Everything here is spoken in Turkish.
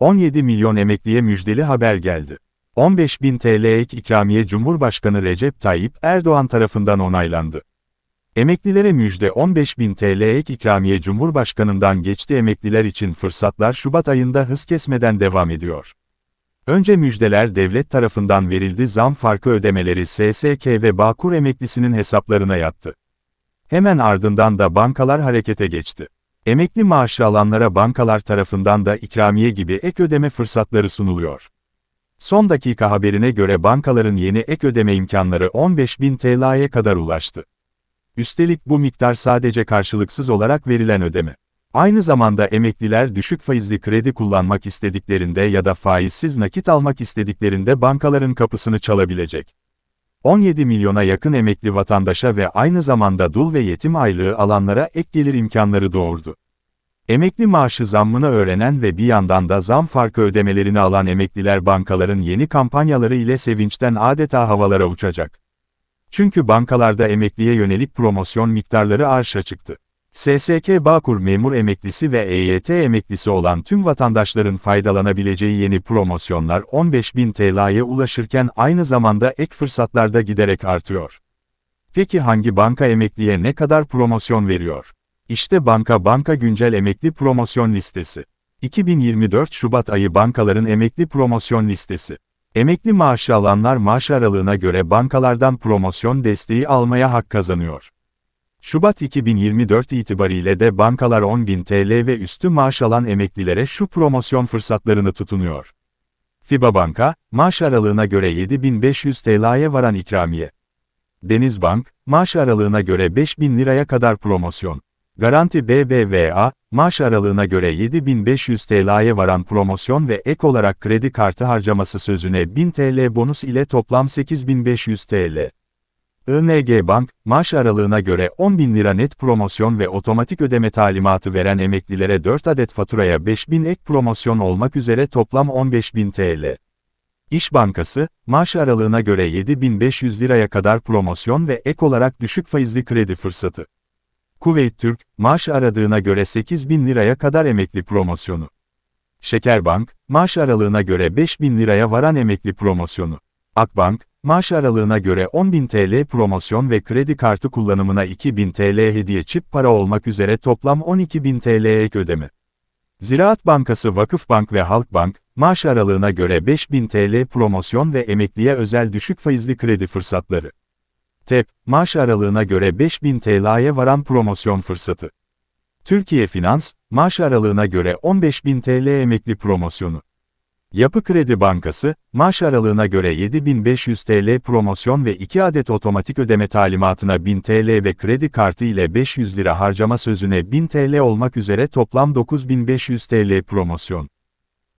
17 milyon emekliye müjdeli haber geldi. 15 bin TL ek ikramiye Cumhurbaşkanı Recep Tayyip Erdoğan tarafından onaylandı. Emeklilere müjde 15 bin TL ek ikramiye Cumhurbaşkanı'ndan geçti emekliler için fırsatlar Şubat ayında hız kesmeden devam ediyor. Önce müjdeler devlet tarafından verildi zam farkı ödemeleri SSK ve Bağkur emeklisinin hesaplarına yattı. Hemen ardından da bankalar harekete geçti. Emekli maaşı alanlara bankalar tarafından da ikramiye gibi ek ödeme fırsatları sunuluyor. Son dakika haberine göre bankaların yeni ek ödeme imkanları 15.000 TL'ye kadar ulaştı. Üstelik bu miktar sadece karşılıksız olarak verilen ödeme. Aynı zamanda emekliler düşük faizli kredi kullanmak istediklerinde ya da faizsiz nakit almak istediklerinde bankaların kapısını çalabilecek. 17 milyona yakın emekli vatandaşa ve aynı zamanda dul ve yetim aylığı alanlara ek gelir imkanları doğurdu. Emekli maaşı zammını öğrenen ve bir yandan da zam farkı ödemelerini alan emekliler bankaların yeni kampanyaları ile sevinçten adeta havalara uçacak. Çünkü bankalarda emekliye yönelik promosyon miktarları arşa çıktı. SSK Bağkur memur emeklisi ve EYT emeklisi olan tüm vatandaşların faydalanabileceği yeni promosyonlar 15.000 TL'ye ulaşırken aynı zamanda ek fırsatlarda giderek artıyor. Peki hangi banka emekliye ne kadar promosyon veriyor? İşte Banka Banka Güncel Emekli Promosyon Listesi. 2024 Şubat ayı bankaların emekli promosyon listesi. Emekli maaşı alanlar maaş aralığına göre bankalardan promosyon desteği almaya hak kazanıyor. Şubat 2024 itibariyle de bankalar 10.000 TL ve üstü maaş alan emeklilere şu promosyon fırsatlarını tutunuyor. FIBA Banka, maaş aralığına göre 7500 TL'ye varan ikramiye. Denizbank, maaş aralığına göre 5000 liraya kadar promosyon. Garanti BBVA, maaş aralığına göre 7500 TL'ye varan promosyon ve ek olarak kredi kartı harcaması sözüne 1000 TL bonus ile toplam 8500 TL. ING Bank, maaş aralığına göre 10 bin lira net promosyon ve otomatik ödeme talimatı veren emeklilere 4 adet faturaya 5 bin ek promosyon olmak üzere toplam 15 bin TL. İş Bankası, maaş aralığına göre 7500 liraya kadar promosyon ve ek olarak düşük faizli kredi fırsatı. Kuveyt Türk, maaş aradığına göre 8000 liraya kadar emekli promosyonu. Şekerbank, maaş aralığına göre 5000 liraya varan emekli promosyonu. Akbank, Maaş aralığına göre 10.000 TL promosyon ve kredi kartı kullanımına 2.000 TL hediye çip para olmak üzere toplam 12.000 TL ek ödeme. Ziraat Bankası Vakıf Bank ve Halk Bank, maaş aralığına göre 5000 TL promosyon ve emekliye özel düşük faizli kredi fırsatları. TEP, maaş aralığına göre 5000 TL'ye varan promosyon fırsatı. Türkiye Finans, maaş aralığına göre 15.000 TL emekli promosyonu. Yapı Kredi Bankası, maaş aralığına göre 7500 TL promosyon ve 2 adet otomatik ödeme talimatına 1000 TL ve kredi kartı ile 500 lira harcama sözüne 1000 TL olmak üzere toplam 9500 TL promosyon.